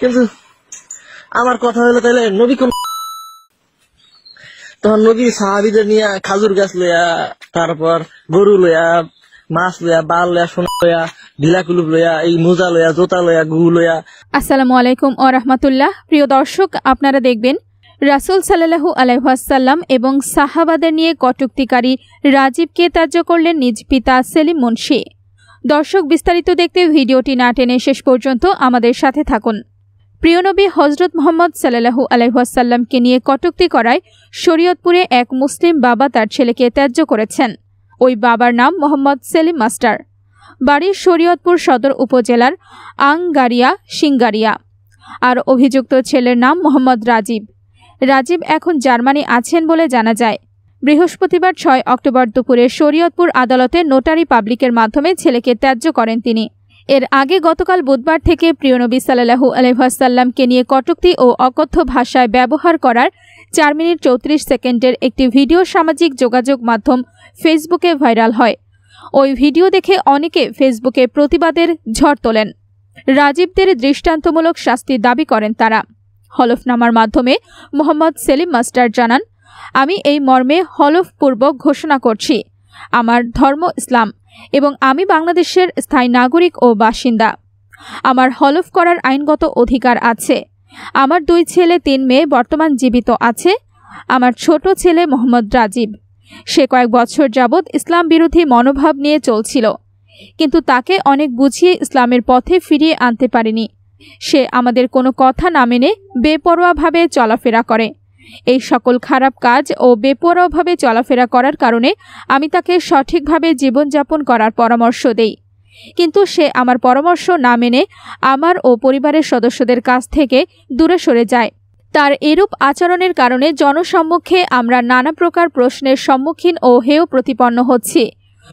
কিন্তু আমার কথা হলো তাহলে নবী কোন তখন নবী সাহাবিদের নিয়ে খাজুর গাছ লইয়া তারপর গরু লইয়া মাছ লইয়া বাল লইয়া সোনা লইয়া আলাইকুম প্রিয় দর্শক আপনারা দেখবেন রাসুল সাল্লাহু আলাইহাসাল্লাম এবং সাহাবাদের নিয়ে কটুক্তিকারী রাজীবকে তার্য করলেন নিজ পিতা সেলিম মুন্সি দর্শক বিস্তারিত দেখতে ভিডিওটি না টেনে শেষ পর্যন্ত আমাদের সাথে থাকুন প্রিয়নবী হজরত মোহাম্মদ সাল্লাহু আলহাসাল্লামকে নিয়ে কটুক্তি করায় শরীয়তপুরে এক মুসলিম বাবা তার ছেলেকে ত্যায্য করেছেন ওই বাবার নাম মোহাম্মদ সেলিম মাস্টার বাড়ির শরীয়তপুর সদর উপজেলার আংগারিয়া সিঙ্গারিয়া আর অভিযুক্ত ছেলের নাম মোহাম্মদ রাজীব রাজীব এখন জার্মানি আছেন বলে জানা যায় বৃহস্পতিবার ছয় অক্টোবর দুপুরে শরীয়তপুর আদালতে নোটারি পাবলিকের মাধ্যমে ছেলেকে ত্যায্য করেন তিনি এর আগে গতকাল বুধবার থেকে প্রিয়নবী সাল্লাহু আলহাসাল্লামকে নিয়ে কটুক্তি ও অকথ্য ভাষায় ব্যবহার করার চার মিনিট চৌত্রিশ সেকেন্ডের একটি ভিডিও সামাজিক যোগাযোগ মাধ্যম ফেসবুকে ভাইরাল হয় ওই ভিডিও দেখে অনেকে ফেসবুকে প্রতিবাদের ঝড় তোলেন রাজীবদের দৃষ্টান্তমূলক শাস্তি দাবি করেন তারা হলফনামার মাধ্যমে মোহাম্মদ সেলিম মাস্টার জানান আমি এই মর্মে হলফপূর্বক ঘোষণা করছি আমার ধর্ম ইসলাম এবং আমি বাংলাদেশের স্থায়ী নাগরিক ও বাসিন্দা আমার হলফ করার আইনগত অধিকার আছে আমার দুই ছেলে তিন মেয়ে বর্তমান জীবিত আছে আমার ছোট ছেলে মোহাম্মদ রাজীব সে কয়েক বছর যাবৎ ইসলাম বিরোধী মনোভাব নিয়ে চলছিল কিন্তু তাকে অনেক গুছিয়ে ইসলামের পথে ফিরিয়ে আনতে পারেনি সে আমাদের কোনো কথা না মেনে বেপরোয়াভাবে চলাফেরা করে এই সকল খারাপ কাজ ও বেপরোয়াভাবে চলাফেরা করার কারণে আমি তাকে সঠিকভাবে জীবনযাপন করার পরামর্শ দেই কিন্তু সে আমার পরামর্শ না মেনে আমার ও পরিবারের সদস্যদের কাছ থেকে দূরে সরে যায় তার এরূপ আচরণের কারণে জনসম্মুখে আমরা নানা প্রকার প্রশ্নের সম্মুখীন ও হেয় প্রতিপন্ন হচ্ছি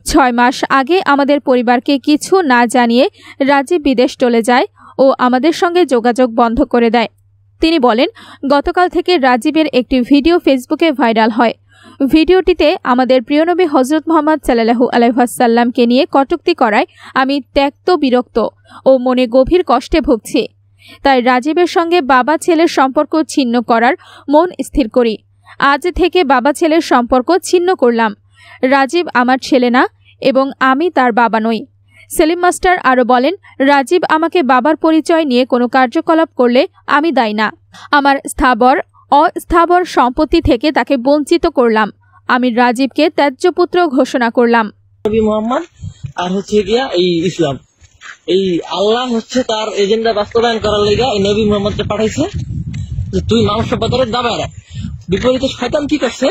ছয় মাস আগে আমাদের পরিবারকে কিছু না জানিয়ে রাজীব বিদেশ চলে যায় ও আমাদের সঙ্গে যোগাযোগ বন্ধ করে দেয় তিনি বলেন গতকাল থেকে রাজীবের একটি ভিডিও ফেসবুকে ভাইরাল হয় ভিডিওটিতে আমাদের প্রিয়নবী হজরত মোহাম্মদ সাল্লাহু আলাইহাসাল্লামকে নিয়ে কটুক্তি করায় আমি ত্যক্ত বিরক্ত ও মনে গভীর কষ্টে ভুগছি তাই রাজীবের সঙ্গে বাবা ছেলের সম্পর্ক ছিন্ন করার মন স্থির করি আজ থেকে বাবা ছেলের সম্পর্ক ছিন্ন করলাম রাজীব আমার ছেলে না এবং আমি তার বাবা নই সেলিম মাস্টার আরও বলেন রাজীব আমাকে বাবার পরিচয় নিয়ে কোনো কার্যকলাপ করলে আমি দায় না আমার স্থাবর অস্থাবর সম্পত্তি থেকে তাকে বঞ্চিত করলাম আমি রাজীবকে ত্যাজ্যপুত্র ঘোষণা করলাম আর হচ্ছে গিয়া এই ইসলাম এই আল্লাহ হচ্ছে তার এজেন্ডা বাস্তবায়ন করার লেগে এই নবী মোহাম্মদকে পাঠাইছে তুই মানুষের সভ্যতারে দাবায় রাখ বিপরীতে শয়তান কি করছে